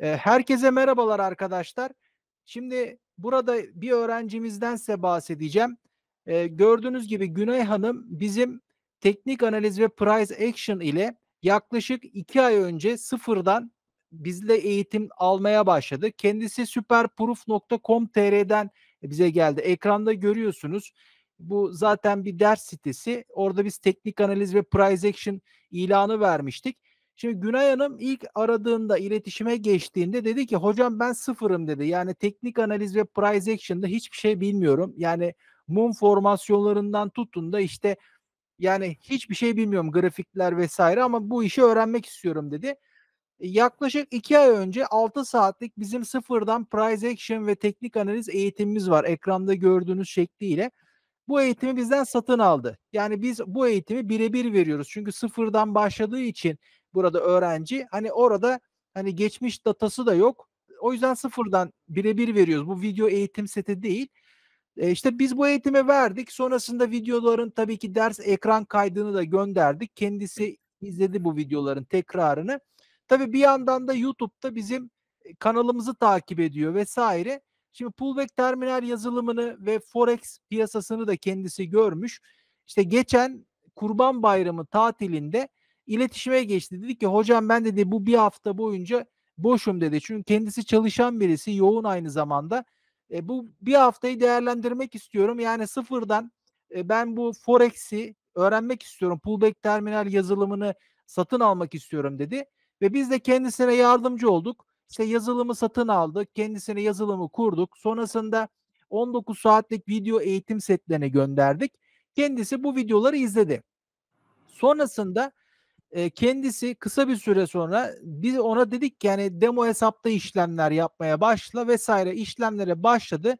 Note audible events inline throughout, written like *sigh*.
Herkese merhabalar arkadaşlar. Şimdi burada bir öğrencimizden size bahsedeceğim. gördüğünüz gibi Günay Hanım bizim teknik analiz ve price action ile yaklaşık iki ay önce sıfırdan bizle eğitim almaya başladı. Kendisi superproof.com.tr'den bize geldi. Ekranda görüyorsunuz. Bu zaten bir ders sitesi. Orada biz teknik analiz ve price action ilanı vermiştik. Şimdi Günay Hanım ilk aradığında iletişime geçtiğinde dedi ki hocam ben sıfırım dedi. Yani teknik analiz ve price action'da hiçbir şey bilmiyorum. Yani mum formasyonlarından tutun da işte yani hiçbir şey bilmiyorum grafikler vesaire ama bu işi öğrenmek istiyorum dedi. Yaklaşık iki ay önce 6 saatlik bizim sıfırdan price action ve teknik analiz eğitimimiz var. Ekranda gördüğünüz şekliyle. Bu eğitimi bizden satın aldı. Yani biz bu eğitimi birebir veriyoruz. Çünkü sıfırdan başladığı için burada öğrenci. Hani orada hani geçmiş datası da yok. O yüzden sıfırdan birebir veriyoruz. Bu video eğitim seti değil. E işte biz bu eğitimi verdik. Sonrasında videoların tabii ki ders ekran kaydını da gönderdik. Kendisi izledi bu videoların tekrarını. Tabii bir yandan da YouTube'da bizim e, kanalımızı takip ediyor vesaire. Şimdi pullback terminal yazılımını ve forex piyasasını da kendisi görmüş. İşte geçen Kurban Bayramı tatilinde iletişime geçti. Dedi ki hocam ben dedi bu bir hafta boyunca boşum dedi. Çünkü kendisi çalışan birisi yoğun aynı zamanda. E, bu bir haftayı değerlendirmek istiyorum. Yani sıfırdan e, ben bu Forex'i öğrenmek istiyorum. Pullback terminal yazılımını satın almak istiyorum dedi. Ve biz de kendisine yardımcı olduk. İşte yazılımı satın aldık. Kendisine yazılımı kurduk. Sonrasında 19 saatlik video eğitim setlerini gönderdik. Kendisi bu videoları izledi. Sonrasında kendisi kısa bir süre sonra biz ona dedik ki yani demo hesapta işlemler yapmaya başla vesaire işlemlere başladı.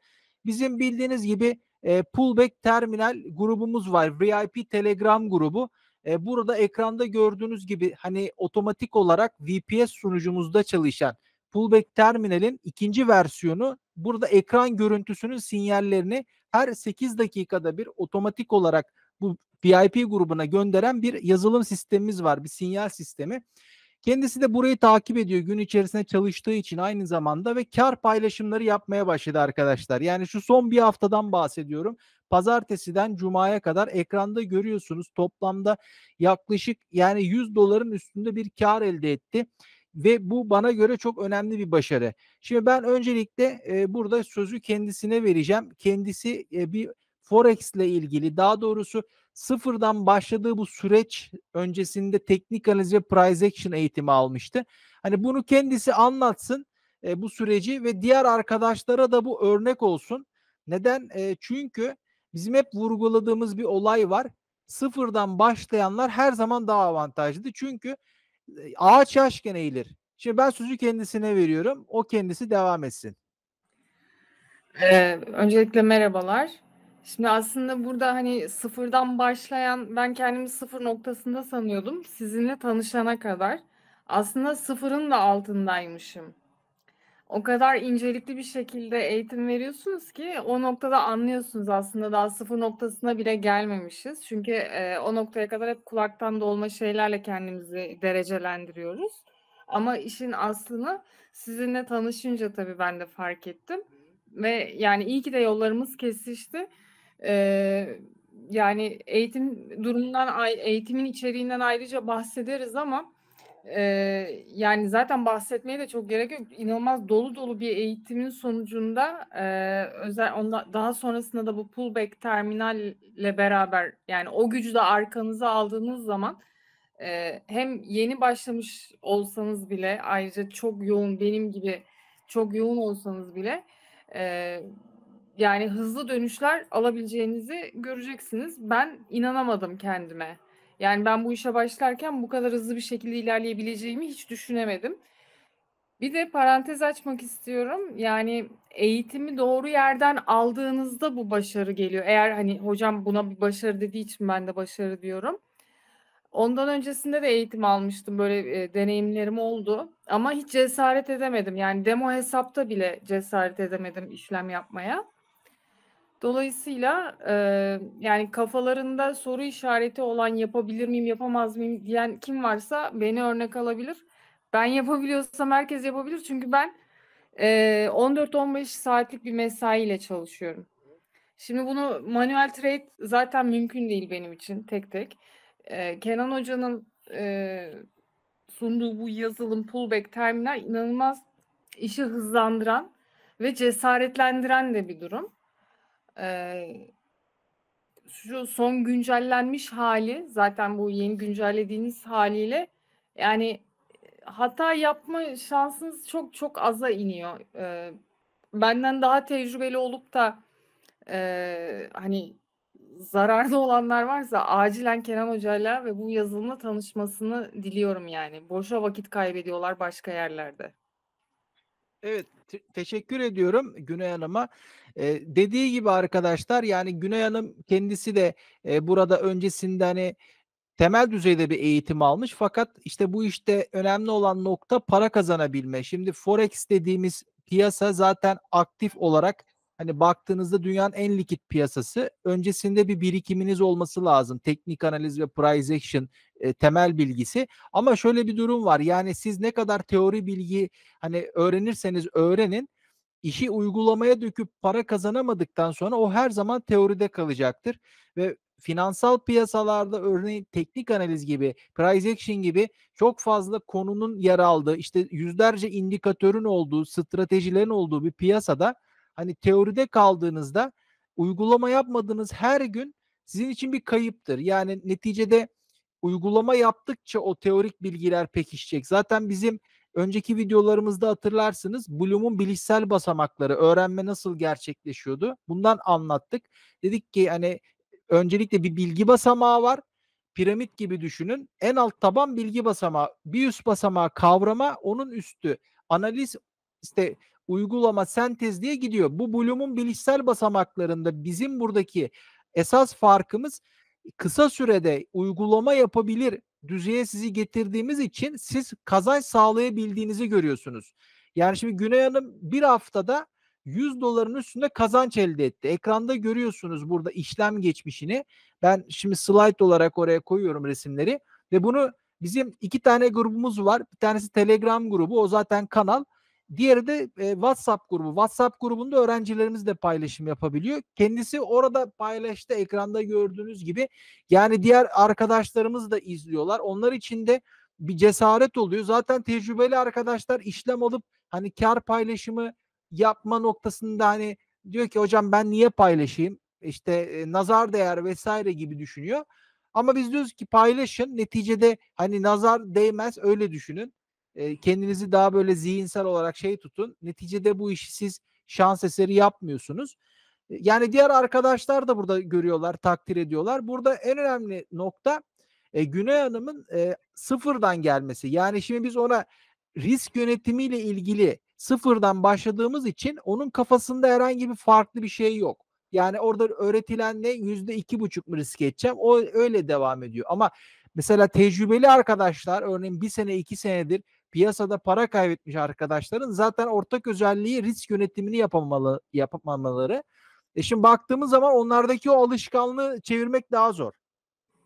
Bizim bildiğiniz gibi e, pullback terminal grubumuz var. VIP Telegram grubu. E, burada ekranda gördüğünüz gibi hani otomatik olarak VPS sunucumuzda çalışan pullback terminalin ikinci versiyonu burada ekran görüntüsünün sinyallerini her 8 dakikada bir otomatik olarak bu VIP grubuna gönderen bir yazılım sistemimiz var, bir sinyal sistemi. Kendisi de burayı takip ediyor gün içerisinde çalıştığı için aynı zamanda ve kar paylaşımları yapmaya başladı arkadaşlar. Yani şu son bir haftadan bahsediyorum. Pazartesiden cumaya kadar ekranda görüyorsunuz toplamda yaklaşık yani 100 doların üstünde bir kar elde etti ve bu bana göre çok önemli bir başarı. Şimdi ben öncelikle e, burada sözü kendisine vereceğim. Kendisi e, bir Forex ile ilgili daha doğrusu sıfırdan başladığı bu süreç öncesinde teknik analiz ve price action eğitimi almıştı. Hani bunu kendisi anlatsın e, bu süreci ve diğer arkadaşlara da bu örnek olsun. Neden? E, çünkü bizim hep vurguladığımız bir olay var. Sıfırdan başlayanlar her zaman daha avantajlı. Çünkü e, ağaç yaşken eğilir. Şimdi ben sözü kendisine veriyorum. O kendisi devam etsin. Ee, öncelikle merhabalar. Şimdi aslında burada hani sıfırdan başlayan ben kendimi sıfır noktasında sanıyordum sizinle tanışana kadar. Aslında sıfırın da altındaymışım. O kadar incelikli bir şekilde eğitim veriyorsunuz ki o noktada anlıyorsunuz aslında daha sıfır noktasına bile gelmemişiz. Çünkü e, o noktaya kadar hep kulaktan dolma şeylerle kendimizi derecelendiriyoruz. Ama işin aslını sizinle tanışınca tabii ben de fark ettim. Ve yani iyi ki de yollarımız kesişti. Ee, yani eğitim durumundan, eğitimin içeriğinden ayrıca bahsederiz ama e, yani zaten bahsetmeye de çok gerek yok. İnanılmaz dolu dolu bir eğitimin sonucunda e, özel onda, daha sonrasında da bu pullback terminalle beraber yani o gücü de arkanıza aldığınız zaman e, hem yeni başlamış olsanız bile ayrıca çok yoğun benim gibi çok yoğun olsanız bile e, yani hızlı dönüşler alabileceğinizi göreceksiniz. Ben inanamadım kendime. Yani ben bu işe başlarken bu kadar hızlı bir şekilde ilerleyebileceğimi hiç düşünemedim. Bir de parantez açmak istiyorum. Yani eğitimi doğru yerden aldığınızda bu başarı geliyor. Eğer hani hocam buna bir başarı dediği için ben de başarı diyorum. Ondan öncesinde de eğitim almıştım. Böyle e, deneyimlerim oldu. Ama hiç cesaret edemedim. Yani demo hesapta bile cesaret edemedim işlem yapmaya. Dolayısıyla e, yani kafalarında soru işareti olan yapabilir miyim yapamaz mıyım diyen kim varsa beni örnek alabilir. Ben yapabiliyorsam herkes yapabilir çünkü ben e, 14-15 saatlik bir mesaiyle çalışıyorum. Şimdi bunu manuel trade zaten mümkün değil benim için tek tek. E, Kenan Hoca'nın e, sunduğu bu yazılım pullback terminal inanılmaz işi hızlandıran ve cesaretlendiren de bir durum. Ee, şu son güncellenmiş hali zaten bu yeni güncellediğiniz haliyle yani hata yapma şansınız çok çok aza iniyor. Ee, benden daha tecrübeli olup da e, hani zararlı olanlar varsa acilen Kenan Hoca'yla ve bu yazılımla tanışmasını diliyorum yani. Boşa vakit kaybediyorlar başka yerlerde. Evet, te- teşekkür ediyorum Güney Hanım'a dediği gibi arkadaşlar yani Güney Hanım kendisi de e, burada öncesinde hani temel düzeyde bir eğitim almış fakat işte bu işte önemli olan nokta para kazanabilme. Şimdi forex dediğimiz piyasa zaten aktif olarak hani baktığınızda dünyanın en likit piyasası. Öncesinde bir birikiminiz olması lazım. Teknik analiz ve price action e, temel bilgisi. Ama şöyle bir durum var. Yani siz ne kadar teori bilgi hani öğrenirseniz öğrenin işi uygulamaya döküp para kazanamadıktan sonra o her zaman teoride kalacaktır ve finansal piyasalarda örneğin teknik analiz gibi, price action gibi çok fazla konunun yer aldığı, işte yüzlerce indikatörün olduğu, stratejilerin olduğu bir piyasada hani teoride kaldığınızda uygulama yapmadığınız her gün sizin için bir kayıptır. Yani neticede uygulama yaptıkça o teorik bilgiler pekişecek. Zaten bizim Önceki videolarımızda hatırlarsınız Bloom'un bilişsel basamakları, öğrenme nasıl gerçekleşiyordu? Bundan anlattık. Dedik ki hani öncelikle bir bilgi basamağı var. Piramit gibi düşünün. En alt taban bilgi basamağı, bir üst basamağı kavrama, onun üstü analiz işte uygulama, sentez diye gidiyor. Bu Bloom'un bilişsel basamaklarında bizim buradaki esas farkımız kısa sürede uygulama yapabilir düzeye sizi getirdiğimiz için siz kazanç sağlayabildiğinizi görüyorsunuz. Yani şimdi Güney Hanım bir haftada 100 doların üstünde kazanç elde etti. Ekranda görüyorsunuz burada işlem geçmişini. Ben şimdi slide olarak oraya koyuyorum resimleri ve bunu bizim iki tane grubumuz var. Bir tanesi Telegram grubu o zaten kanal. Diğeri de e, WhatsApp grubu. WhatsApp grubunda öğrencilerimiz de paylaşım yapabiliyor. Kendisi orada paylaştı ekranda gördüğünüz gibi. Yani diğer arkadaşlarımız da izliyorlar. Onlar için de bir cesaret oluyor. Zaten tecrübeli arkadaşlar işlem alıp hani kar paylaşımı yapma noktasında hani diyor ki hocam ben niye paylaşayım? İşte e, nazar değer vesaire gibi düşünüyor. Ama biz diyoruz ki paylaşın. Neticede hani nazar değmez öyle düşünün. E, kendinizi daha böyle zihinsel olarak şey tutun. Neticede bu işi siz şans eseri yapmıyorsunuz. E, yani diğer arkadaşlar da burada görüyorlar, takdir ediyorlar. Burada en önemli nokta e, Güney Hanım'ın e, sıfırdan gelmesi. Yani şimdi biz ona risk yönetimiyle ilgili sıfırdan başladığımız için onun kafasında herhangi bir farklı bir şey yok. Yani orada öğretilen ne yüzde iki buçuk mu risk edeceğim o öyle devam ediyor. Ama mesela tecrübeli arkadaşlar örneğin bir sene iki senedir piyasada para kaybetmiş arkadaşların zaten ortak özelliği risk yönetimini yapamalı, yapamamaları. E şimdi baktığımız zaman onlardaki o alışkanlığı çevirmek daha zor.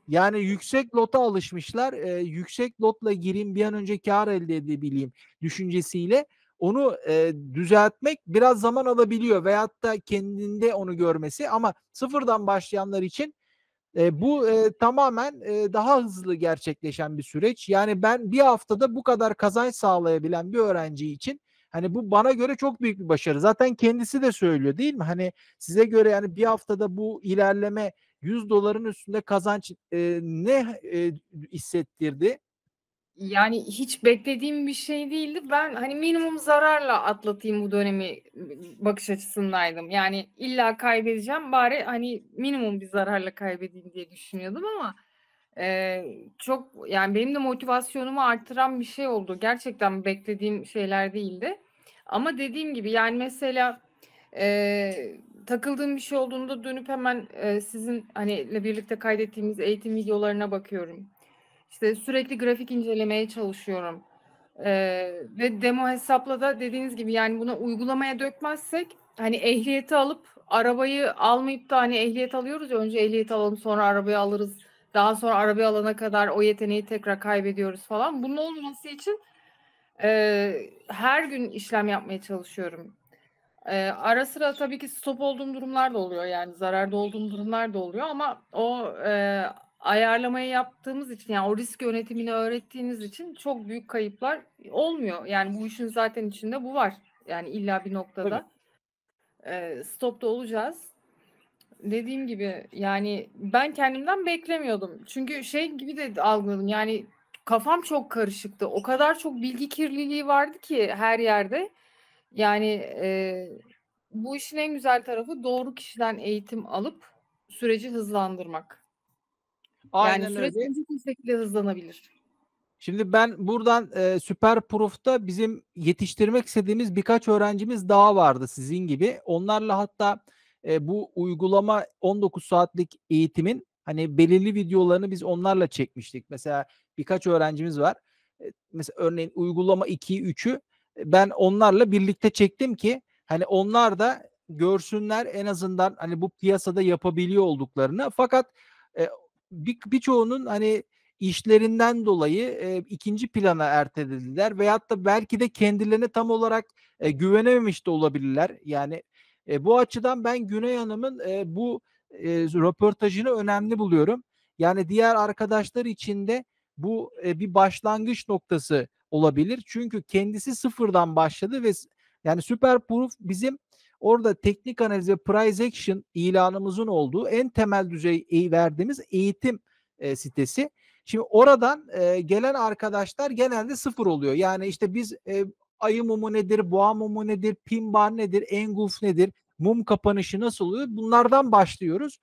Yani yüksek lota alışmışlar. E, yüksek lotla gireyim bir an önce kar elde edebileyim düşüncesiyle onu e, düzeltmek biraz zaman alabiliyor veyahut da kendinde onu görmesi ama sıfırdan başlayanlar için e, bu e, tamamen e, daha hızlı gerçekleşen bir süreç. Yani ben bir haftada bu kadar kazanç sağlayabilen bir öğrenci için hani bu bana göre çok büyük bir başarı. Zaten kendisi de söylüyor değil mi? Hani size göre yani bir haftada bu ilerleme 100 doların üstünde kazanç e, ne e, hissettirdi? Yani hiç beklediğim bir şey değildi. Ben hani minimum zararla atlatayım bu dönemi bakış açısındaydım. Yani illa kaybedeceğim bari hani minimum bir zararla kaybedeyim diye düşünüyordum ama e, çok yani benim de motivasyonumu artıran bir şey oldu. Gerçekten beklediğim şeyler değildi. Ama dediğim gibi yani mesela e, takıldığım bir şey olduğunda dönüp hemen e, sizin hani birlikte kaydettiğimiz eğitim videolarına bakıyorum işte sürekli grafik incelemeye çalışıyorum. Ee, ve demo hesapla da dediğiniz gibi yani buna uygulamaya dökmezsek hani ehliyeti alıp arabayı almayıp da hani ehliyet alıyoruz ya, önce ehliyet alalım sonra arabayı alırız daha sonra arabayı alana kadar o yeteneği tekrar kaybediyoruz falan. Bunun olmaması için e, her gün işlem yapmaya çalışıyorum. E, ara sıra tabii ki stop olduğum durumlar da oluyor yani zararda olduğum durumlar da oluyor ama o e, ayarlamayı yaptığımız için yani o risk yönetimini öğrettiğiniz için çok büyük kayıplar olmuyor. Yani bu işin zaten içinde bu var. Yani illa bir noktada e, stopta olacağız. Dediğim gibi yani ben kendimden beklemiyordum. Çünkü şey gibi de algıladım. Yani kafam çok karışıktı. O kadar çok bilgi kirliliği vardı ki her yerde. Yani e, bu işin en güzel tarafı doğru kişiden eğitim alıp süreci hızlandırmak. Aynen yani süreç öyle. bu şekilde hızlanabilir. Şimdi ben buradan e, Süper Proof'ta bizim yetiştirmek istediğimiz birkaç öğrencimiz daha vardı sizin gibi. Onlarla hatta e, bu uygulama 19 saatlik eğitimin hani belirli videolarını biz onlarla çekmiştik. Mesela birkaç öğrencimiz var. E, mesela örneğin uygulama 2'yi 3'ü e, ben onlarla birlikte çektim ki hani onlar da görsünler en azından hani bu piyasada yapabiliyor olduklarını. Fakat e, bir, birçoğunun hani işlerinden dolayı e, ikinci plana ertelediler veyahut da belki de kendilerine tam olarak e, güvenememiş de olabilirler. Yani e, bu açıdan ben Güney Hanım'ın e, bu e, röportajını önemli buluyorum. Yani diğer arkadaşlar için de bu e, bir başlangıç noktası olabilir. Çünkü kendisi sıfırdan başladı ve yani Super Proof bizim Orada teknik analiz ve price action ilanımızın olduğu en temel düzey e, verdiğimiz eğitim e, sitesi. Şimdi oradan e, gelen arkadaşlar genelde sıfır oluyor. Yani işte biz e, ayı mumu nedir, boğa mumu nedir, pin nedir, enguf nedir, mum kapanışı nasıl oluyor? Bunlardan başlıyoruz.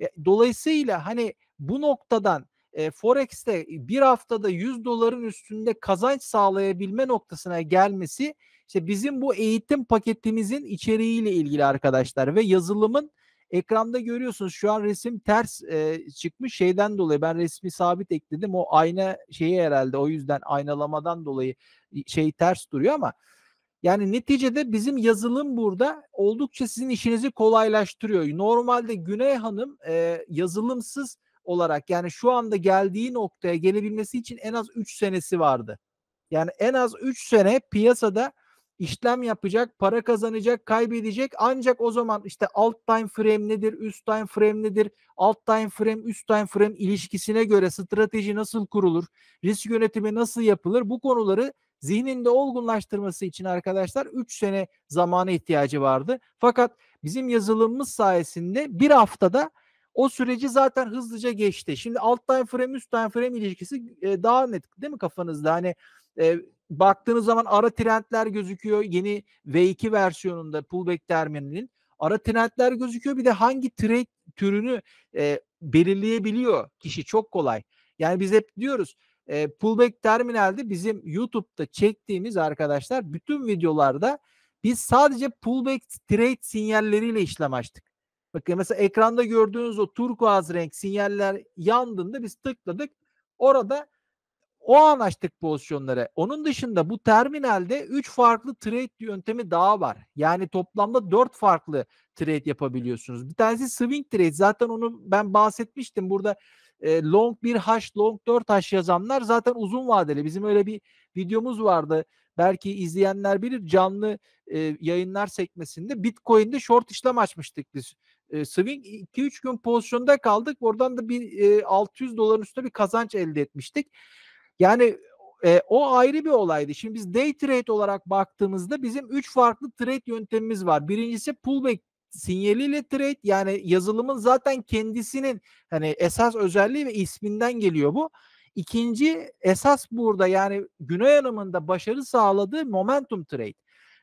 E, dolayısıyla hani bu noktadan e, Forex'te bir haftada 100 doların üstünde kazanç sağlayabilme noktasına gelmesi işte bizim bu eğitim paketimizin içeriğiyle ilgili arkadaşlar ve yazılımın ekranda görüyorsunuz şu an resim ters e, çıkmış şeyden dolayı ben resmi sabit ekledim o ayna şeyi herhalde o yüzden aynalamadan dolayı şey ters duruyor ama yani neticede bizim yazılım burada oldukça sizin işinizi kolaylaştırıyor. Normalde Güney Hanım e, yazılımsız olarak yani şu anda geldiği noktaya gelebilmesi için en az 3 senesi vardı. Yani en az 3 sene piyasada işlem yapacak, para kazanacak, kaybedecek. Ancak o zaman işte alt time frame nedir, üst time frame nedir, alt time frame, üst time frame ilişkisine göre strateji nasıl kurulur, risk yönetimi nasıl yapılır bu konuları zihninde olgunlaştırması için arkadaşlar 3 sene zamana ihtiyacı vardı. Fakat bizim yazılımımız sayesinde bir haftada o süreci zaten hızlıca geçti. Şimdi alt time frame üst time frame ilişkisi e, daha net değil mi kafanızda? Hani e, baktığınız zaman ara trendler gözüküyor. Yeni V2 versiyonunda pullback terminalinin ara trendler gözüküyor. Bir de hangi trade türünü e, belirleyebiliyor kişi çok kolay. Yani biz hep diyoruz e, pullback terminalde bizim YouTube'da çektiğimiz arkadaşlar bütün videolarda biz sadece pullback trade sinyalleriyle işlem açtık. Bakın mesela ekranda gördüğünüz o turkuaz renk sinyaller yandığında biz tıkladık. Orada o an açtık pozisyonları. Onun dışında bu terminalde 3 farklı trade yöntemi daha var. Yani toplamda 4 farklı trade yapabiliyorsunuz. Bir tanesi swing trade. Zaten onu ben bahsetmiştim. Burada e, long 1 hash, long 4 hash yazanlar zaten uzun vadeli. Bizim öyle bir videomuz vardı. Belki izleyenler bilir canlı e, yayınlar sekmesinde Bitcoin'de short işlem açmıştık biz. E, swing 2-3 gün pozisyonda kaldık. Oradan da bir e, 600 doların üstüne bir kazanç elde etmiştik. Yani e, o ayrı bir olaydı. Şimdi biz day trade olarak baktığımızda bizim 3 farklı trade yöntemimiz var. Birincisi pullback sinyaliyle trade yani yazılımın zaten kendisinin hani esas özelliği ve isminden geliyor bu. İkinci esas burada yani Güney Hanım'ın başarı sağladığı momentum trade.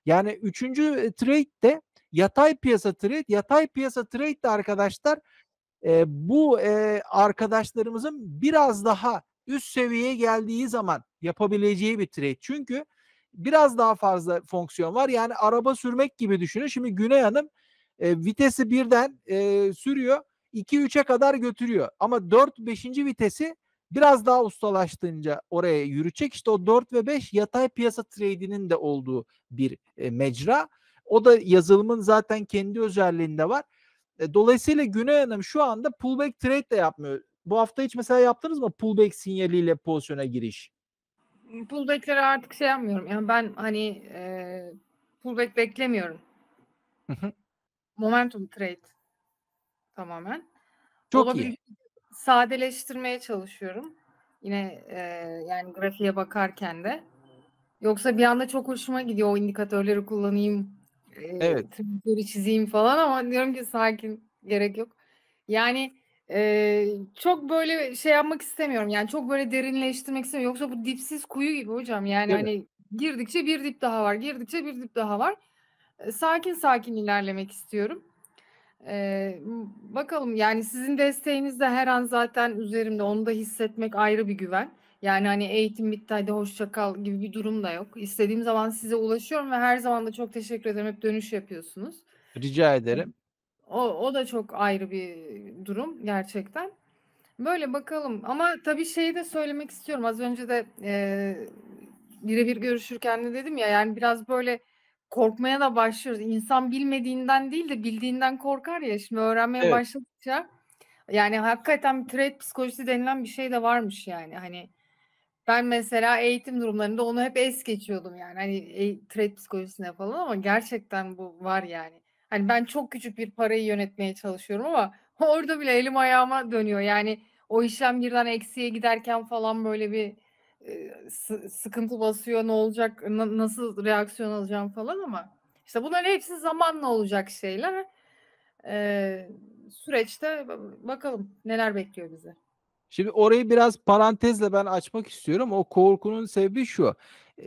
Yani üçüncü e, trade de yatay piyasa trade. Yatay piyasa trade de arkadaşlar e, bu e, arkadaşlarımızın biraz daha üst seviyeye geldiği zaman yapabileceği bir trade. Çünkü biraz daha fazla fonksiyon var. Yani araba sürmek gibi düşünün. Şimdi Güney Hanım e, vitesi birden e, sürüyor. 2-3'e kadar götürüyor. Ama 4-5. vitesi biraz daha ustalaştığınca oraya yürütecek. İşte o 4 ve 5 yatay piyasa trade'inin de olduğu bir e, mecra. O da yazılımın zaten kendi özelliğinde var. E, dolayısıyla Güney Hanım şu anda pullback trade de yapmıyor. Bu hafta hiç mesela yaptınız mı pullback sinyaliyle pozisyona giriş? Pullback'leri artık şey yapmıyorum. Yani ben hani e, pullback beklemiyorum. Momentum trade tamamen. Çok Olabil- iyi. Sadeleştirmeye çalışıyorum. Yine e, yani grafiğe bakarken de. Yoksa bir anda çok hoşuma gidiyor o indikatörleri kullanayım. E, evet. Çizeyim falan ama diyorum ki sakin gerek yok. Yani ee, çok böyle şey yapmak istemiyorum. Yani çok böyle derinleştirmek istemiyorum. Yoksa bu dipsiz kuyu gibi hocam. Yani hani girdikçe bir dip daha var. Girdikçe bir dip daha var. Ee, Sakin sakin ilerlemek istiyorum. Ee, bakalım yani sizin desteğiniz de her an zaten üzerimde. Onu da hissetmek ayrı bir güven. Yani hani eğitim bitti hadi hoşça kal gibi bir durum da yok. İstediğim zaman size ulaşıyorum ve her zaman da çok teşekkür ederim. Hep dönüş yapıyorsunuz. Rica ederim. O, o da çok ayrı bir durum gerçekten. Böyle bakalım ama tabii şeyi de söylemek istiyorum. Az önce de e, birebir görüşürken de dedim ya yani biraz böyle korkmaya da başlıyoruz. İnsan bilmediğinden değil de bildiğinden korkar ya şimdi öğrenmeye evet. başladıkça. Yani hakikaten trade psikolojisi denilen bir şey de varmış yani. Hani ben mesela eğitim durumlarında onu hep es geçiyordum yani. Hani trade psikolojisine falan ama gerçekten bu var yani. Hani ben çok küçük bir parayı yönetmeye çalışıyorum ama *laughs* orada bile elim ayağıma dönüyor. Yani o işlem birden eksiye giderken falan böyle bir sıkıntı basıyor. Ne olacak? nasıl reaksiyon alacağım falan ama işte bunların hepsi zamanla olacak şeyler. Ee, süreçte bakalım neler bekliyor bizi. Şimdi orayı biraz parantezle ben açmak istiyorum. O korkunun sebebi şu.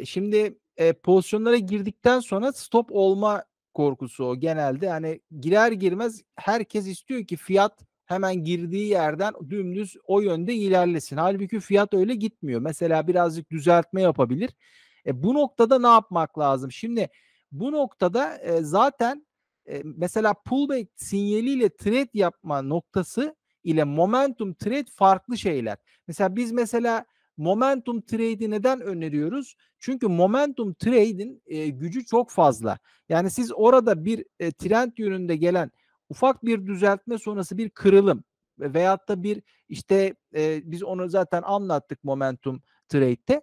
Şimdi e, pozisyonlara girdikten sonra stop olma korkusu o genelde. Hani girer girmez herkes istiyor ki fiyat hemen girdiği yerden dümdüz o yönde ilerlesin. Halbuki fiyat öyle gitmiyor. Mesela birazcık düzeltme yapabilir. E, bu noktada ne yapmak lazım? Şimdi bu noktada e, zaten e, mesela pullback sinyaliyle trade yapma noktası ile momentum trade farklı şeyler. Mesela biz mesela momentum trade'i neden öneriyoruz? Çünkü momentum trade'in e, gücü çok fazla. Yani siz orada bir e, trend yönünde gelen ufak bir düzeltme sonrası bir kırılım veyahut da bir işte e, biz onu zaten anlattık momentum trade'de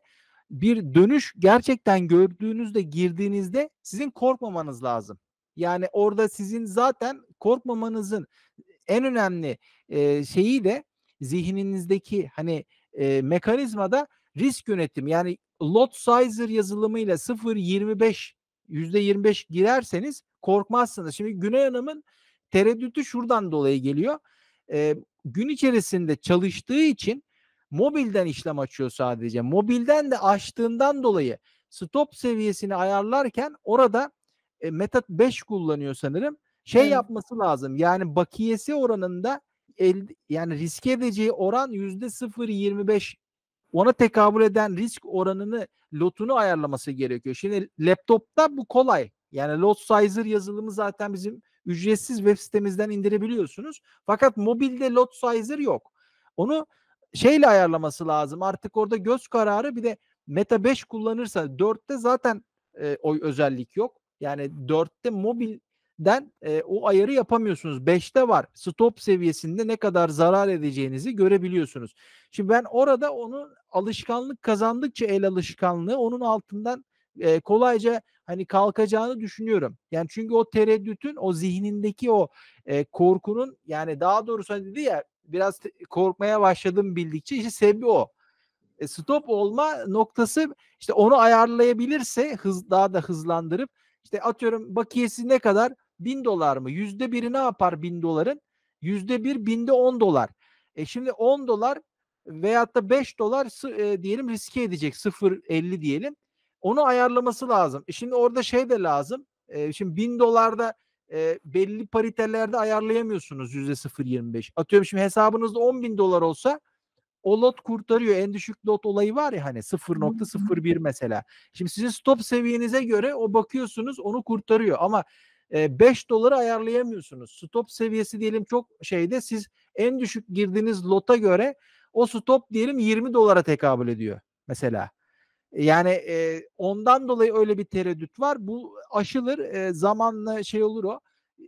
bir dönüş gerçekten gördüğünüzde girdiğinizde sizin korkmamanız lazım. Yani orada sizin zaten korkmamanızın en önemli e, şeyi de zihninizdeki hani e, da risk yönetimi yani lot sizer yazılımıyla 0.25 %25 girerseniz korkmazsınız. Şimdi Güney Hanım'ın tereddütü şuradan dolayı geliyor. E, gün içerisinde çalıştığı için mobilden işlem açıyor sadece. Mobilden de açtığından dolayı stop seviyesini ayarlarken orada e, Meta 5 kullanıyor sanırım. Şey hmm. yapması lazım. Yani bakiyesi oranında el, yani riske edeceği oran yüzde 0.25 ona tekabül eden risk oranını lotunu ayarlaması gerekiyor. Şimdi laptopta bu kolay. Yani lot sizer yazılımı zaten bizim ücretsiz web sitemizden indirebiliyorsunuz. Fakat mobilde lot sizer yok. Onu şeyle ayarlaması lazım. Artık orada göz kararı bir de Meta 5 kullanırsa 4'te zaten e, o özellik yok. Yani 4'te mobil den e, o ayarı yapamıyorsunuz. 5'te var. Stop seviyesinde ne kadar zarar edeceğinizi görebiliyorsunuz. Şimdi ben orada onu alışkanlık kazandıkça el alışkanlığı onun altından e, kolayca hani kalkacağını düşünüyorum. Yani çünkü o tereddütün o zihnindeki o e, korkunun yani daha doğrusu hani dedi ya biraz korkmaya başladım bildikçe işte sebebi o. E, stop olma noktası işte onu ayarlayabilirse hız daha da hızlandırıp işte atıyorum bakiyesi ne kadar Bin dolar mı? Yüzde biri ne yapar bin doların? Yüzde bir binde on dolar. E şimdi on dolar veyahut da beş dolar e, diyelim riske edecek sıfır elli diyelim. Onu ayarlaması lazım. E şimdi orada şey de lazım. E, şimdi bin dolarda e, belli paritelerde ayarlayamıyorsunuz yüzde sıfır 0.25. Atıyorum şimdi hesabınızda on bin dolar olsa o lot kurtarıyor. En düşük lot olayı var ya hani 0.01 mesela. Şimdi sizin stop seviyenize göre o bakıyorsunuz onu kurtarıyor ama 5 doları ayarlayamıyorsunuz. Stop seviyesi diyelim çok şeyde siz en düşük girdiğiniz lota göre o stop diyelim 20 dolara tekabül ediyor mesela. Yani e, ondan dolayı öyle bir tereddüt var. Bu aşılır e, zamanla şey olur o.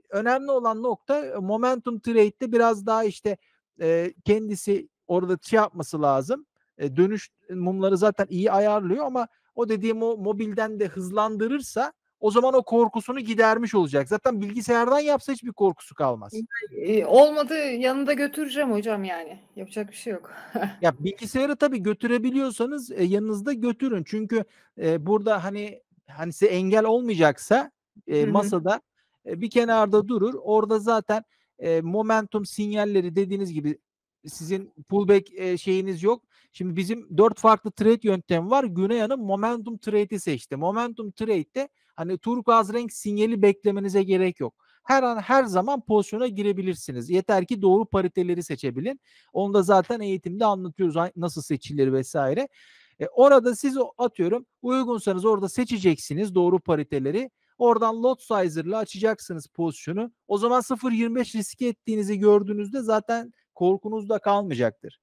Önemli olan nokta e, momentum trade'de biraz daha işte e, kendisi orada şey yapması lazım. E, dönüş e, mumları zaten iyi ayarlıyor ama o dediğim o mobilden de hızlandırırsa o zaman o korkusunu gidermiş olacak. Zaten bilgisayardan yapsa hiçbir korkusu kalmaz. Olmadı yanında götüreceğim hocam yani. Yapacak bir şey yok. *laughs* ya bilgisayarı tabii götürebiliyorsanız e, yanınızda götürün. Çünkü e, burada hani hani size engel olmayacaksa e, masada e, bir kenarda durur. Orada zaten e, momentum sinyalleri dediğiniz gibi sizin pullback e, şeyiniz yok. Şimdi bizim dört farklı trade yöntemi var. Güneya'nın momentum trade'i seçti. Momentum trade'de hani turkuaz renk sinyali beklemenize gerek yok. Her an her zaman pozisyona girebilirsiniz. Yeter ki doğru pariteleri seçebilin. Onu da zaten eğitimde anlatıyoruz nasıl seçilir vesaire. E, orada siz atıyorum uygunsanız orada seçeceksiniz doğru pariteleri. Oradan lot sizer'la açacaksınız pozisyonu. O zaman 0.25 riske ettiğinizi gördüğünüzde zaten korkunuz da kalmayacaktır.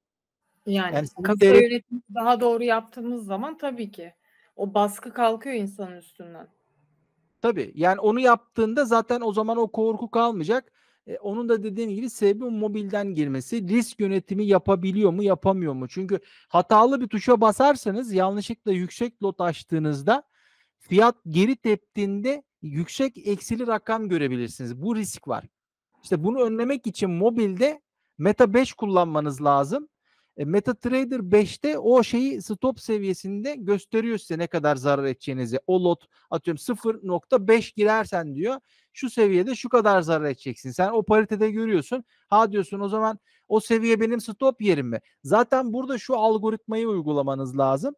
Yani, yani kasa daha doğru yaptığımız zaman tabii ki o baskı kalkıyor insanın üstünden. Tabii yani onu yaptığında zaten o zaman o korku kalmayacak. E, onun da dediğim gibi sebebi mobilden girmesi. Risk yönetimi yapabiliyor mu yapamıyor mu? Çünkü hatalı bir tuşa basarsanız yanlışlıkla yüksek lot açtığınızda fiyat geri teptiğinde yüksek eksili rakam görebilirsiniz. Bu risk var. İşte bunu önlemek için mobilde Meta 5 kullanmanız lazım. E, MetaTrader 5'te o şeyi stop seviyesinde gösteriyor size ne kadar zarar edeceğinizi. O lot atıyorum 0.5 girersen diyor şu seviyede şu kadar zarar edeceksin. Sen o paritede görüyorsun. Ha diyorsun o zaman o seviye benim stop yerim mi? Zaten burada şu algoritmayı uygulamanız lazım.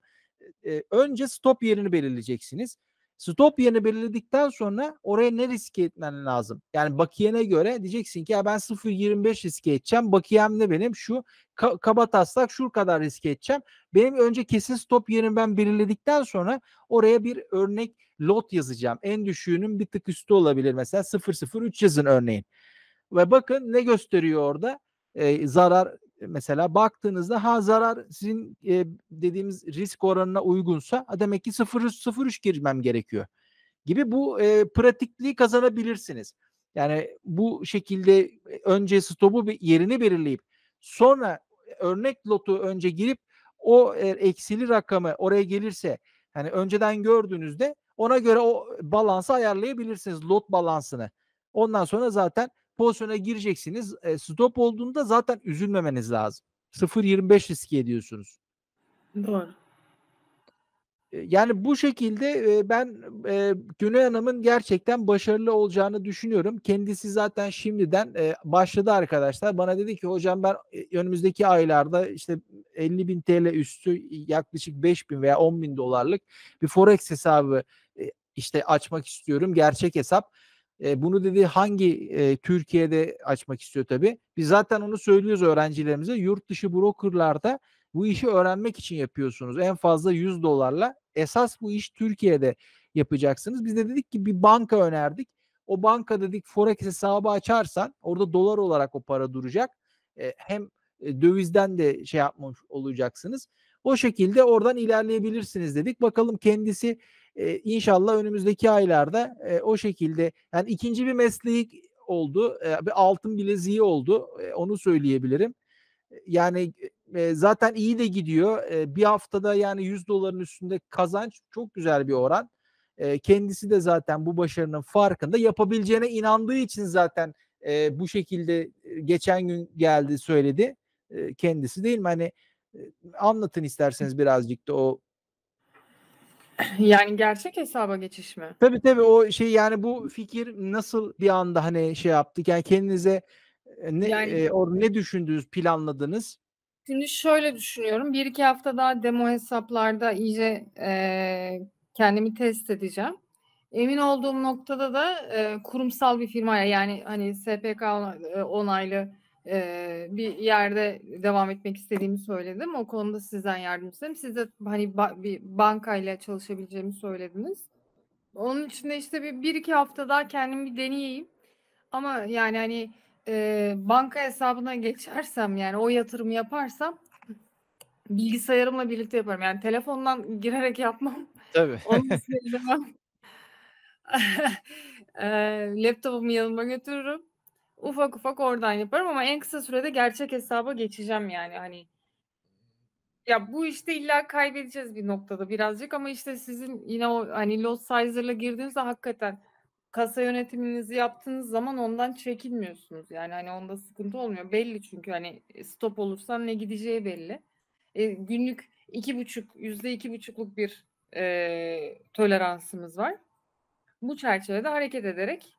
E, önce stop yerini belirleyeceksiniz. Stop yerini belirledikten sonra oraya ne riske etmen lazım? Yani bakiyene göre diyeceksin ki ya ben 0.25 riske edeceğim. Bakiyem ne benim? Şu ka kaba taslak şu kadar riske edeceğim. Benim önce kesin stop yerimi ben belirledikten sonra oraya bir örnek lot yazacağım. En düşüğünün bir tık üstü olabilir. Mesela 0.03 yazın örneğin. Ve bakın ne gösteriyor orada? Ee, zarar e, mesela baktığınızda ha zarar sizin e, dediğimiz risk oranına uygunsa demek ki 0.03 girmem gerekiyor gibi bu e, pratikliği kazanabilirsiniz. Yani bu şekilde e, önce stopu bir yerini belirleyip sonra e, örnek lotu önce girip o e, eksili rakamı oraya gelirse hani önceden gördüğünüzde ona göre o balansı ayarlayabilirsiniz lot balansını. Ondan sonra zaten pozisyona gireceksiniz. E, stop olduğunda zaten üzülmemeniz lazım. 0.25 riski ediyorsunuz. Doğru. E, yani bu şekilde e, ben e, Güney Hanım'ın gerçekten başarılı olacağını düşünüyorum. Kendisi zaten şimdiden başladı arkadaşlar. Bana dedi ki hocam ben önümüzdeki aylarda işte 50 bin TL üstü yaklaşık 5 bin veya 10 bin dolarlık bir forex hesabı işte açmak istiyorum. Gerçek hesap. E, bunu dedi hangi e, Türkiye'de açmak istiyor tabii. Biz zaten onu söylüyoruz öğrencilerimize. Yurt dışı brokerlarda bu işi öğrenmek için yapıyorsunuz. En fazla 100 dolarla. Esas bu iş Türkiye'de yapacaksınız. Biz de dedik ki bir banka önerdik. O banka dedik forex hesabı açarsan orada dolar olarak o para duracak. E, hem e, dövizden de şey yapmış olacaksınız. O şekilde oradan ilerleyebilirsiniz dedik. Bakalım kendisi e, inşallah önümüzdeki aylarda e, o şekilde yani ikinci bir mesleği oldu. E, bir altın bileziği oldu. E, onu söyleyebilirim. Yani e, zaten iyi de gidiyor. E, bir haftada yani 100 doların üstünde kazanç çok güzel bir oran. E, kendisi de zaten bu başarının farkında. Yapabileceğine inandığı için zaten e, bu şekilde geçen gün geldi söyledi. E, kendisi değil mi? Hani anlatın isterseniz birazcık da o yani gerçek hesaba geçiş mi? Tabii tabii o şey yani bu fikir nasıl bir anda hani şey yaptık yani kendinize e, ne yani, e, orada ne düşündünüz planladınız? Şimdi şöyle düşünüyorum bir iki hafta daha demo hesaplarda iyice e, kendimi test edeceğim. Emin olduğum noktada da e, kurumsal bir firmaya yani hani SPK e, onaylı e, bir yerde devam etmek istediğimi söyledim. O konuda sizden yardım istedim. Siz de hani ba- bir bankayla çalışabileceğimi söylediniz. Onun için de işte bir, bir iki hafta daha kendimi bir deneyeyim. Ama yani hani e, banka hesabına geçersem yani o yatırımı yaparsam bilgisayarımla birlikte yaparım. Yani telefondan girerek yapmam. Tabii. *laughs* Onu söylemem. *laughs* e, laptopumu yanıma götürürüm. Ufak ufak oradan yaparım ama en kısa sürede gerçek hesaba geçeceğim yani hani. Ya bu işte illa kaybedeceğiz bir noktada birazcık ama işte sizin yine o hani loss sizer'la girdiğinizde hakikaten kasa yönetiminizi yaptığınız zaman ondan çekinmiyorsunuz. Yani hani onda sıkıntı olmuyor. Belli çünkü hani stop olursan ne gideceği belli. E, günlük iki buçuk, yüzde iki buçukluk bir e, toleransımız var. Bu çerçevede hareket ederek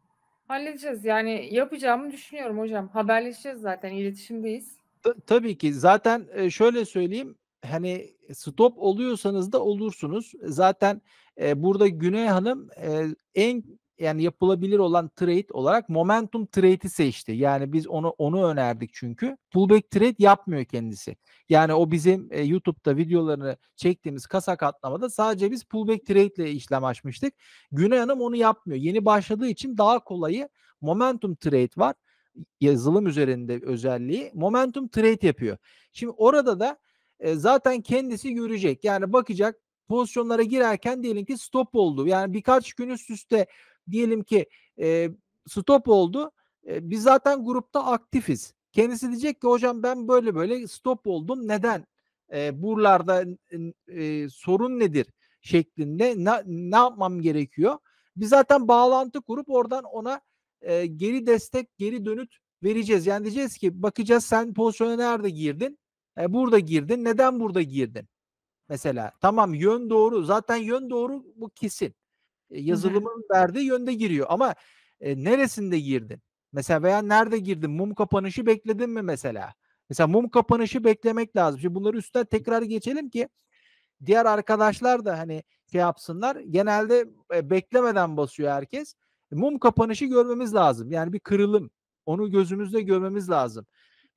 Halledeceğiz. Yani yapacağımı düşünüyorum hocam. Haberleşeceğiz zaten. iletişimdeyiz. Ta- tabii ki. Zaten e, şöyle söyleyeyim. Hani stop oluyorsanız da olursunuz. Zaten e, burada Güney Hanım e, en yani yapılabilir olan trade olarak momentum trade'i seçti. Yani biz onu onu önerdik çünkü. Pullback trade yapmıyor kendisi. Yani o bizim e, YouTube'da videolarını çektiğimiz kasa katlamada sadece biz pullback trade ile işlem açmıştık. Güney Hanım onu yapmıyor. Yeni başladığı için daha kolayı momentum trade var. Yazılım üzerinde özelliği momentum trade yapıyor. Şimdi orada da e, zaten kendisi görecek. Yani bakacak pozisyonlara girerken diyelim ki stop oldu. Yani birkaç gün üst üste diyelim ki e, stop oldu. E, biz zaten grupta aktifiz. Kendisi diyecek ki hocam ben böyle böyle stop oldum. Neden? E, buralarda e, sorun nedir? Şeklinde Ne ne yapmam gerekiyor? Biz zaten bağlantı kurup oradan ona e, geri destek, geri dönüt vereceğiz. Yani diyeceğiz ki bakacağız sen pozisyona nerede girdin? E, burada girdin. Neden burada girdin? Mesela tamam yön doğru. Zaten yön doğru bu kesin. E, yazılımın verdiği yönde giriyor. Ama e, neresinde girdin? Mesela veya nerede girdin? Mum kapanışı bekledin mi mesela? Mesela mum kapanışı beklemek lazım. Şimdi bunları üstten tekrar geçelim ki diğer arkadaşlar da hani şey yapsınlar. Genelde e, beklemeden basıyor herkes. E, mum kapanışı görmemiz lazım. Yani bir kırılım. Onu gözümüzle görmemiz lazım.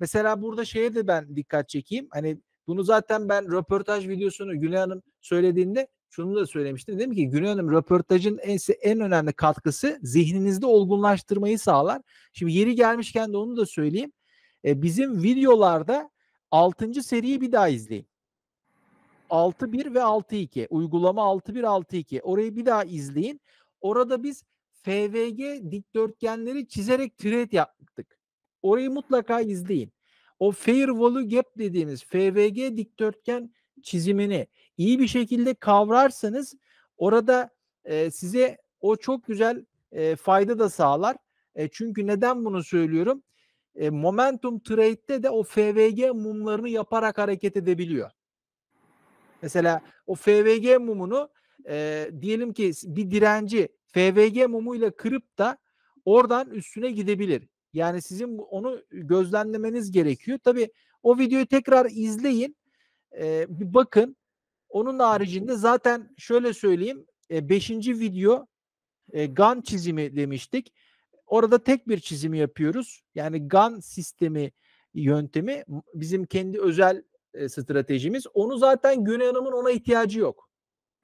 Mesela burada şeye de ben dikkat çekeyim. Hani bunu zaten ben röportaj videosunu Gülay Hanım söylediğinde şunu da söylemiştim. Dedim ki Güney Hanım röportajın en, en önemli katkısı zihninizde olgunlaştırmayı sağlar. Şimdi yeri gelmişken de onu da söyleyeyim. E, bizim videolarda 6. seriyi bir daha izleyin. 6.1 ve 6.2 uygulama 6.1 6.2 orayı bir daha izleyin. Orada biz FVG dikdörtgenleri çizerek trade yaptık. Orayı mutlaka izleyin. O fair value gap dediğimiz FVG dikdörtgen çizimini iyi bir şekilde kavrarsanız orada e, size o çok güzel e, fayda da sağlar. E, çünkü neden bunu söylüyorum? E, momentum trade'de de o FVG mumlarını yaparak hareket edebiliyor. Mesela o FVG mumunu e, diyelim ki bir direnci FVG mumuyla kırıp da oradan üstüne gidebilir. Yani sizin onu gözlemlemeniz gerekiyor. Tabii o videoyu tekrar izleyin. E, bir bakın onun haricinde zaten şöyle söyleyeyim. 5. E, video e, GAN çizimi demiştik. Orada tek bir çizimi yapıyoruz. Yani GAN sistemi yöntemi bizim kendi özel e, stratejimiz. Onu zaten Güney Hanım'ın ona ihtiyacı yok.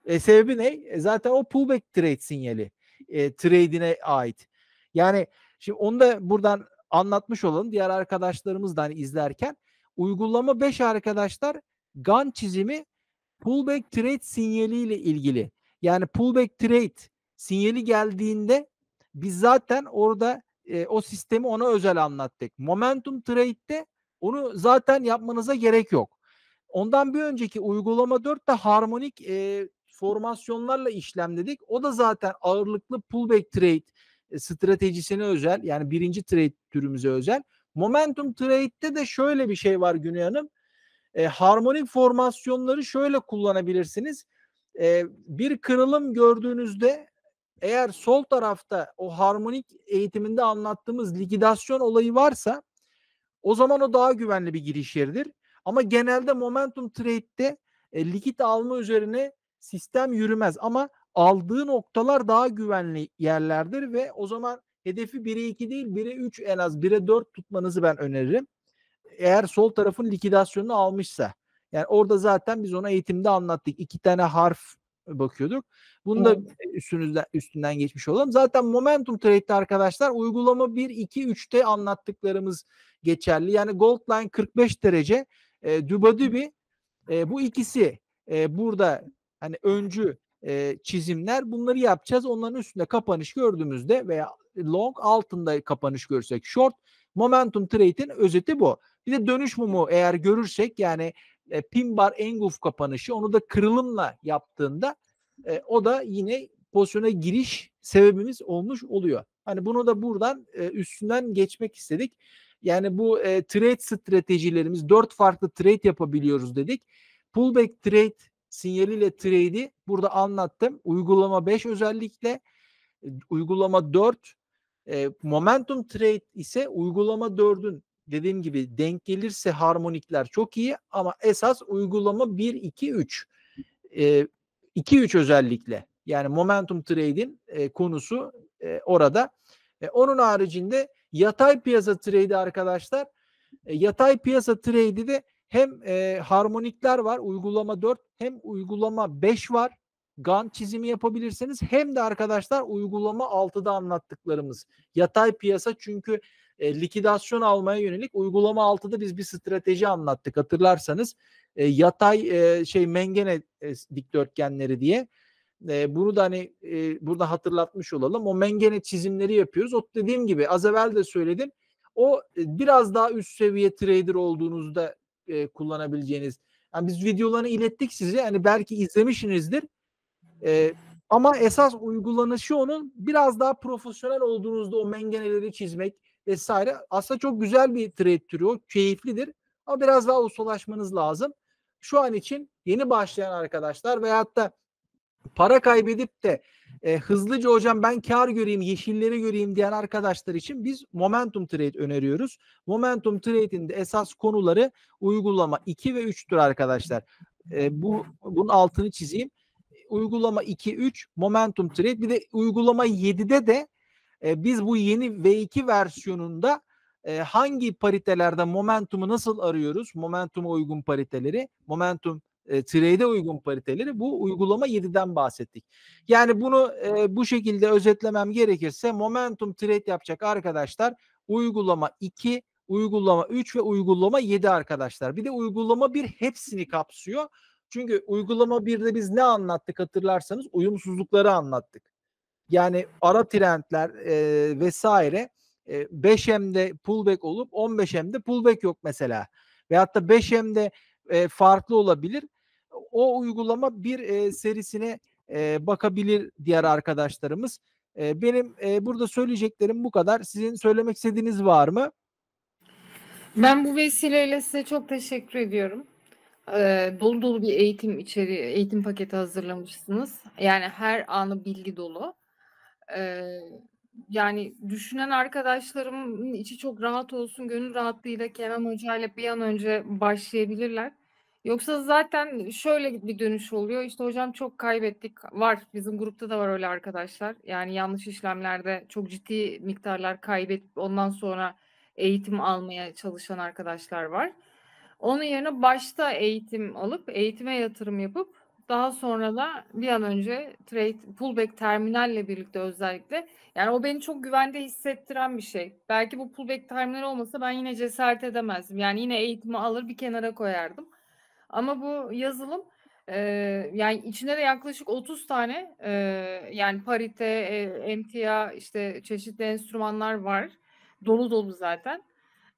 E, sebebi ne? E, zaten o pullback trade sinyali. E, trade'ine ait. Yani şimdi onu da buradan anlatmış olalım. Diğer arkadaşlarımız da hani izlerken uygulama 5 arkadaşlar GAN çizimi pullback trade sinyaliyle ilgili. Yani pullback trade sinyali geldiğinde biz zaten orada e, o sistemi ona özel anlattık. Momentum trade'de onu zaten yapmanıza gerek yok. Ondan bir önceki uygulama 4'te harmonik e, formasyonlarla işlem dedik. O da zaten ağırlıklı pullback trade e, stratejisine özel yani birinci trade türümüze özel. Momentum trade'de de şöyle bir şey var Güney Hanım. E, harmonik formasyonları şöyle kullanabilirsiniz. E, bir kırılım gördüğünüzde eğer sol tarafta o harmonik eğitiminde anlattığımız likidasyon olayı varsa o zaman o daha güvenli bir giriş yeridir. Ama genelde momentum trade'de e, likit alma üzerine sistem yürümez ama aldığı noktalar daha güvenli yerlerdir ve o zaman hedefi 1'e 2 değil 1'e 3 en az 1'e 4 tutmanızı ben öneririm eğer sol tarafın likidasyonunu almışsa. Yani orada zaten biz ona eğitimde anlattık. iki tane harf bakıyorduk. Bunu da üstünüzden, üstünden geçmiş olalım. Zaten momentum trade'de arkadaşlar uygulama 1, 2, 3'te anlattıklarımız geçerli. Yani gold line 45 derece e, dubi e, bu ikisi e, burada hani öncü e, çizimler bunları yapacağız. Onların üstünde kapanış gördüğümüzde veya long altında kapanış görsek short Momentum trade'in özeti bu. Bir de dönüş mumu eğer görürsek yani e, pin bar enguf kapanışı onu da kırılımla yaptığında e, o da yine pozisyona giriş sebebimiz olmuş oluyor. Hani bunu da buradan e, üstünden geçmek istedik. Yani bu e, trade stratejilerimiz dört farklı trade yapabiliyoruz dedik. Pullback trade sinyaliyle trade'i burada anlattım. Uygulama 5 özellikle uygulama 4 e, momentum trade ise uygulama dördün dediğim gibi denk gelirse harmonikler çok iyi ama esas uygulama 1 2 3. E, 2 3 özellikle. Yani momentum trade'in e, konusu e, orada. E, onun haricinde yatay piyasa trade'i arkadaşlar e, yatay piyasa trade'i de hem e, harmonikler var uygulama 4 hem uygulama 5 var. Gan çizimi yapabilirsiniz. Hem de arkadaşlar uygulama 6'da anlattıklarımız yatay piyasa çünkü e, likidasyon almaya yönelik uygulama 6'da biz bir strateji anlattık hatırlarsanız. E, yatay e, şey mengene e, dikdörtgenleri diye. E, bunu da hani e, burada hatırlatmış olalım. O mengene çizimleri yapıyoruz. O dediğim gibi az evvel de söyledim. O e, biraz daha üst seviye trader olduğunuzda e, kullanabileceğiniz. Yani biz videolarını ilettik size. Yani belki izlemişsinizdir. E, ama esas uygulanışı onun biraz daha profesyonel olduğunuzda o mengeneleri çizmek vesaire. Aslında çok güzel bir trade türü o. Keyiflidir. Ama biraz daha ustalaşmanız lazım. Şu an için yeni başlayan arkadaşlar veyahut da para kaybedip de e, hızlıca hocam ben kar göreyim, yeşilleri göreyim diyen arkadaşlar için biz momentum trade öneriyoruz. Momentum trade'in de esas konuları uygulama 2 ve 3'tür arkadaşlar. E, bu bunun altını çizeyim uygulama 2 3 momentum trade bir de uygulama 7'de de e, biz bu yeni V2 versiyonunda e, hangi paritelerde momentumu nasıl arıyoruz? Momentuma uygun pariteleri, momentum e, trade'e uygun pariteleri bu uygulama 7'den bahsettik. Yani bunu e, bu şekilde özetlemem gerekirse momentum trade yapacak arkadaşlar uygulama 2, uygulama 3 ve uygulama 7 arkadaşlar. Bir de uygulama 1 hepsini kapsıyor. Çünkü uygulama birde biz ne anlattık hatırlarsanız uyumsuzlukları anlattık. Yani ara trendler e, vesaire e, 5M'de pullback olup 15M'de pullback yok mesela. Veyahut da 5M'de e, farklı olabilir. O uygulama bir e, serisine e, bakabilir diğer arkadaşlarımız. E, benim e, burada söyleyeceklerim bu kadar. Sizin söylemek istediğiniz var mı? Ben bu vesileyle size çok teşekkür ediyorum dolu dolu bir eğitim içeri eğitim paketi hazırlamışsınız. Yani her anı bilgi dolu. E, yani düşünen arkadaşlarımın içi çok rahat olsun, gönül rahatlığıyla Kenan Hoca ile bir an önce başlayabilirler. Yoksa zaten şöyle bir dönüş oluyor. İşte hocam çok kaybettik. Var. Bizim grupta da var öyle arkadaşlar. Yani yanlış işlemlerde çok ciddi miktarlar kaybedip ondan sonra eğitim almaya çalışan arkadaşlar var. Onun yerine başta eğitim alıp eğitime yatırım yapıp daha sonra da bir an önce trade pullback terminalle birlikte özellikle yani o beni çok güvende hissettiren bir şey. Belki bu pullback terminal olmasa ben yine cesaret edemezdim. Yani yine eğitimi alır bir kenara koyardım. Ama bu yazılım e, yani içine de yaklaşık 30 tane e, yani parite, e, emtia işte çeşitli enstrümanlar var. Dolu dolu zaten.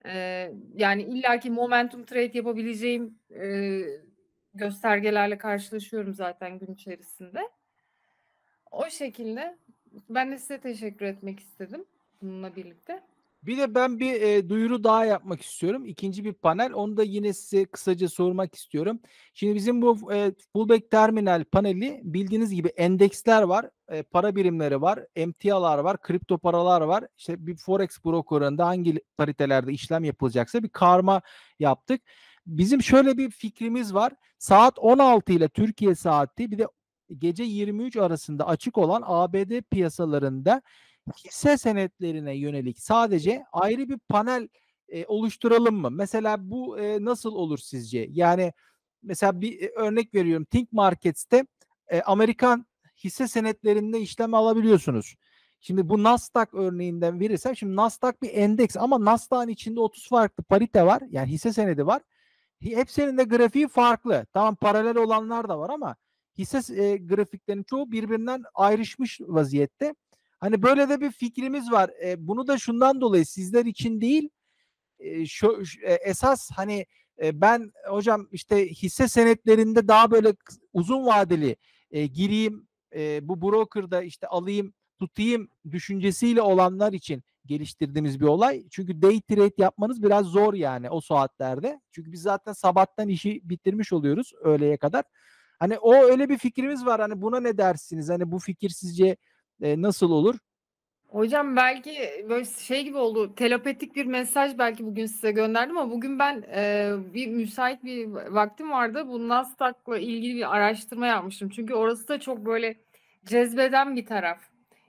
Ee, yani illaki momentum trade yapabileceğim e, göstergelerle karşılaşıyorum zaten gün içerisinde. O şekilde ben de size teşekkür etmek istedim bununla birlikte. Bir de ben bir e, duyuru daha yapmak istiyorum. İkinci bir panel. Onu da yine size kısaca sormak istiyorum. Şimdi bizim bu e, fullback terminal paneli bildiğiniz gibi endeksler var, e, para birimleri var, emtialar var, kripto paralar var. İşte bir forex brokerında hangi paritelerde işlem yapılacaksa bir karma yaptık. Bizim şöyle bir fikrimiz var. Saat 16 ile Türkiye saati bir de gece 23 arasında açık olan ABD piyasalarında hisse senetlerine yönelik sadece ayrı bir panel e, oluşturalım mı? Mesela bu e, nasıl olur sizce? Yani mesela bir e, örnek veriyorum. Think Markets'te e, Amerikan hisse senetlerinde işlem alabiliyorsunuz. Şimdi bu Nasdaq örneğinden verirsem şimdi Nasdaq bir endeks ama Nasdaq'ın içinde 30 farklı parite var. Yani hisse senedi var. Hepsinin de grafiği farklı. Tamam paralel olanlar da var ama hisse e, grafiklerinin çoğu birbirinden ayrışmış vaziyette. Hani böyle de bir fikrimiz var. E, bunu da şundan dolayı sizler için değil e, şu, e, esas hani e, ben hocam işte hisse senetlerinde daha böyle uzun vadeli e, gireyim e, bu broker'da işte alayım tutayım düşüncesiyle olanlar için geliştirdiğimiz bir olay. Çünkü day trade yapmanız biraz zor yani o saatlerde. Çünkü biz zaten sabahtan işi bitirmiş oluyoruz öğleye kadar. Hani o öyle bir fikrimiz var. Hani buna ne dersiniz? Hani bu fikir sizce e, nasıl olur? Hocam belki böyle şey gibi oldu telepatik bir mesaj belki bugün size gönderdim ama bugün ben e, bir müsait bir vaktim vardı. Bu Nasdaq'la ilgili bir araştırma yapmıştım. Çünkü orası da çok böyle cezbeden bir taraf.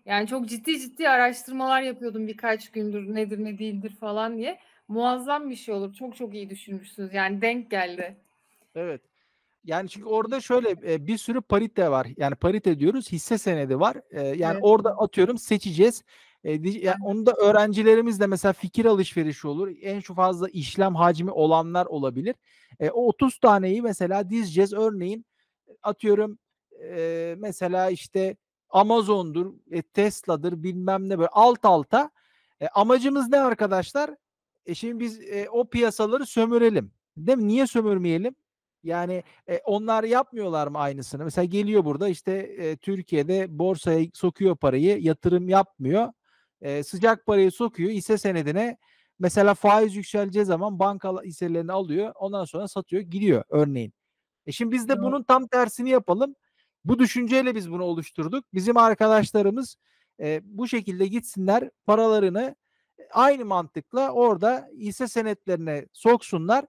Yani çok ciddi ciddi araştırmalar yapıyordum birkaç gündür nedir ne değildir falan diye. Muazzam bir şey olur. Çok çok iyi düşünmüşsünüz. Yani denk geldi. Evet. Yani çünkü orada şöyle e, bir sürü parite var. Yani parite diyoruz hisse senedi var. E, yani evet. orada atıyorum seçeceğiz. E, yani onu da öğrencilerimizle mesela fikir alışverişi olur. En şu fazla işlem hacmi olanlar olabilir. E, o 30 taneyi mesela dizeceğiz. Örneğin atıyorum e, mesela işte Amazon'dur, e, Tesla'dır bilmem ne böyle alt alta. E, amacımız ne arkadaşlar? E şimdi biz e, o piyasaları sömürelim. Değil mi? Niye sömürmeyelim? Yani e, onlar yapmıyorlar mı aynısını? Mesela geliyor burada işte e, Türkiye'de borsaya sokuyor parayı, yatırım yapmıyor. E, sıcak parayı sokuyor hisse senedine. Mesela faiz yükseleceği zaman banka hisselerini alıyor. Ondan sonra satıyor, gidiyor örneğin. E şimdi biz de bunun tam tersini yapalım. Bu düşünceyle biz bunu oluşturduk. Bizim arkadaşlarımız e, bu şekilde gitsinler paralarını e, aynı mantıkla orada hisse senetlerine soksunlar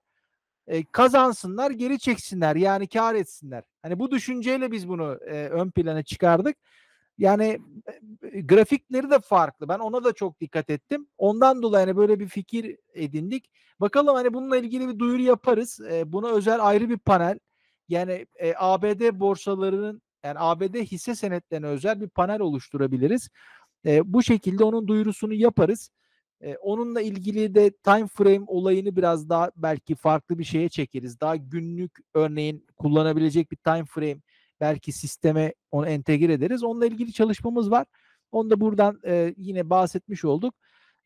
e, kazansınlar geri çeksinler yani kar etsinler. Hani bu düşünceyle biz bunu e, ön plana çıkardık. Yani e, grafikleri de farklı. Ben ona da çok dikkat ettim. Ondan dolayı hani böyle bir fikir edindik. Bakalım hani bununla ilgili bir duyuru yaparız. E, buna özel ayrı bir panel. Yani e, ABD borsalarının yani ABD hisse senetlerine özel bir panel oluşturabiliriz. E, bu şekilde onun duyurusunu yaparız. E, onunla ilgili de time frame olayını biraz daha belki farklı bir şeye çekeriz. Daha günlük örneğin kullanabilecek bir time frame belki sisteme onu entegre ederiz. Onunla ilgili çalışmamız var. Onu da buradan e, yine bahsetmiş olduk.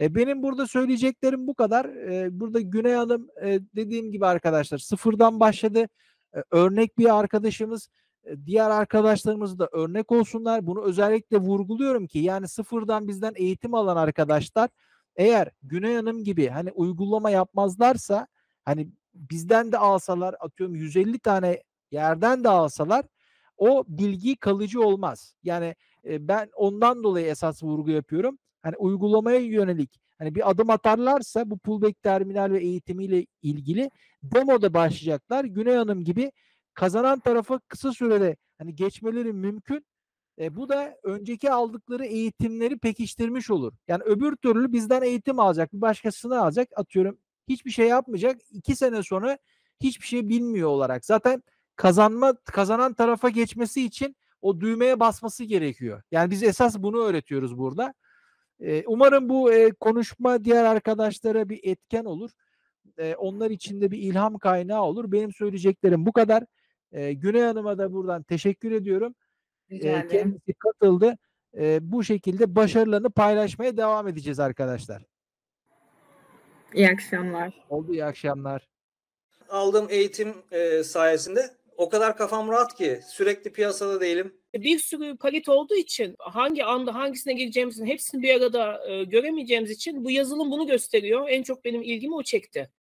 E, benim burada söyleyeceklerim bu kadar. E, burada Güney Hanım e, dediğim gibi arkadaşlar sıfırdan başladı. E, örnek bir arkadaşımız e, diğer arkadaşlarımız da örnek olsunlar. Bunu özellikle vurguluyorum ki yani sıfırdan bizden eğitim alan arkadaşlar eğer Güney Hanım gibi hani uygulama yapmazlarsa hani bizden de alsalar atıyorum 150 tane yerden de alsalar o bilgi kalıcı olmaz. Yani e, ben ondan dolayı esas vurgu yapıyorum. Hani uygulamaya yönelik hani bir adım atarlarsa bu pullback terminal ve eğitimiyle ilgili demoda başlayacaklar. Güney Hanım gibi kazanan tarafa kısa sürede hani geçmeleri mümkün e, bu da önceki aldıkları eğitimleri pekiştirmiş olur. Yani öbür türlü bizden eğitim alacak, bir başkasını alacak atıyorum. Hiçbir şey yapmayacak. İki sene sonra hiçbir şey bilmiyor olarak. Zaten kazanma kazanan tarafa geçmesi için o düğmeye basması gerekiyor. Yani biz esas bunu öğretiyoruz burada. E, umarım bu e, konuşma diğer arkadaşlara bir etken olur. E, onlar için de bir ilham kaynağı olur. Benim söyleyeceklerim bu kadar. E, Güney Hanım'a da buradan teşekkür ediyorum e, kendisi katıldı. E, bu şekilde başarılarını paylaşmaya devam edeceğiz arkadaşlar. İyi akşamlar. Oldu iyi akşamlar. Aldığım eğitim e, sayesinde o kadar kafam rahat ki sürekli piyasada değilim. Bir sürü palet olduğu için hangi anda hangisine gireceğimizin hepsini bir arada e, göremeyeceğimiz için bu yazılım bunu gösteriyor. En çok benim ilgimi o çekti.